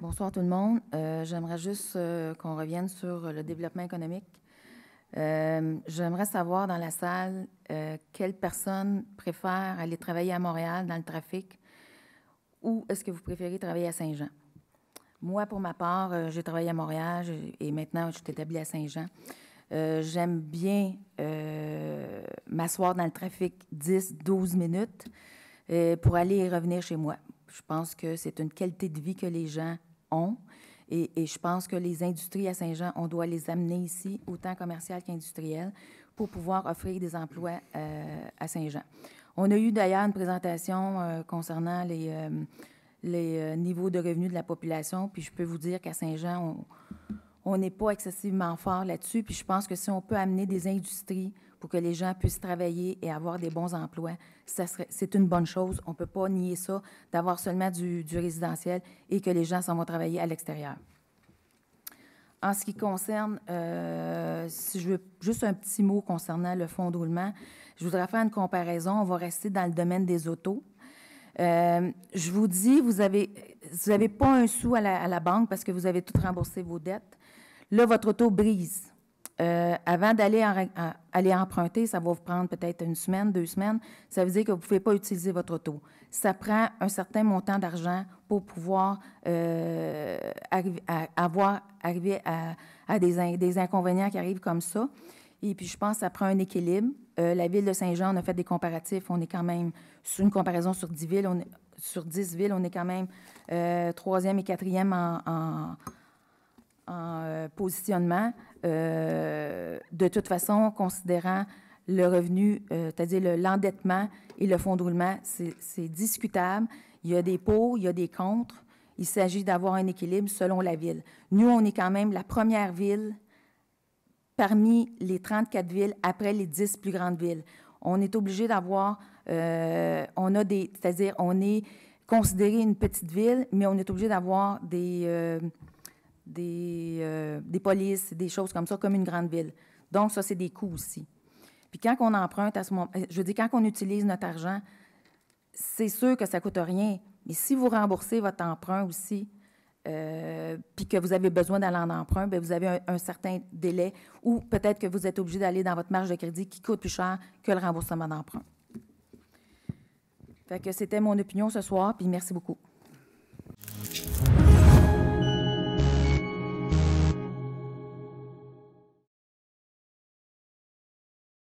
Bonsoir tout le monde. Euh, j'aimerais juste euh, qu'on revienne sur le développement économique. Euh, j'aimerais savoir dans la salle quelle personne préfère aller travailler à Montréal dans le trafic ou est-ce que vous préférez travailler à Saint-Jean? Moi, pour ma part, j'ai travaillé à Montréal et maintenant je suis établie à Saint-Jean. J'aime bien m'asseoir dans le trafic 10-12 minutes pour aller et revenir chez moi. Je pense que c'est une qualité de vie que les gens ont. Et, je pense que les industries à Saint-Jean, on doit les amener ici, autant commerciales qu'industrielles, pour pouvoir offrir des emplois euh, à Saint-Jean. On a eu d'ailleurs une présentation euh, concernant les, euh, les niveaux de revenus de la population, puis je peux vous dire qu'à Saint-Jean, on, on n'est pas excessivement fort là-dessus. Puis je pense que si on peut amener des industries pour que les gens puissent travailler et avoir des bons emplois, c'est une bonne chose. On ne peut pas nier ça, d'avoir seulement du, résidentiel et que les gens s'en vont travailler à l'extérieur. En ce qui concerne, euh, si je veux juste un petit mot concernant le fonds de roulement, je voudrais faire une comparaison. On va rester dans le domaine des autos. Euh, je vous dis, vous n'avez vous avez pas un sou à la, banque parce que vous avez tout remboursé vos dettes. Là, votre auto brise. Euh, avant d'aller aller emprunter, ça va vous prendre peut-être une semaine, deux semaines. Ça veut dire que vous ne pouvez pas utiliser votre auto. Ça prend un certain montant d'argent pour pouvoir euh, arriver à, des, des inconvénients qui arrivent comme ça. Et puis, je pense que ça prend un équilibre. Euh, la ville de Saint-Jean, on a fait des comparatifs. On est quand même, sur une comparaison sur 10 villes, on est, sur 10 villes, on est quand même euh, troisième et quatrième en, euh, positionnement. de toute façon, considérant le revenu, c'est-à-dire l'endettement et le fonds de roulement, c'est discutable. Il y a des pour, il y a des contre. Il s'agit d'avoir un équilibre selon la ville. Nous, on est quand même la première ville parmi les 34 villes après les 10 plus grandes villes. On est obligé d'avoir, euh, on a des, c'est-à-dire on est considéré une petite ville, mais on est obligé d'avoir des, euh, des, euh, des, polices, des choses comme ça, comme une grande ville. Donc ça, c'est des coûts aussi. Puis quand on emprunte à ce moment, je dis quand on utilise notre argent, c'est sûr que ça coûte rien. Mais si vous remboursez votre emprunt aussi, euh, puis que vous avez besoin d'aller en emprunt, ben, vous avez un, certain délai ou peut-être que vous êtes obligé d'aller dans votre marge de crédit qui coûte plus cher que le remboursement d'emprunt. Fait que c'était mon opinion ce soir, puis merci beaucoup.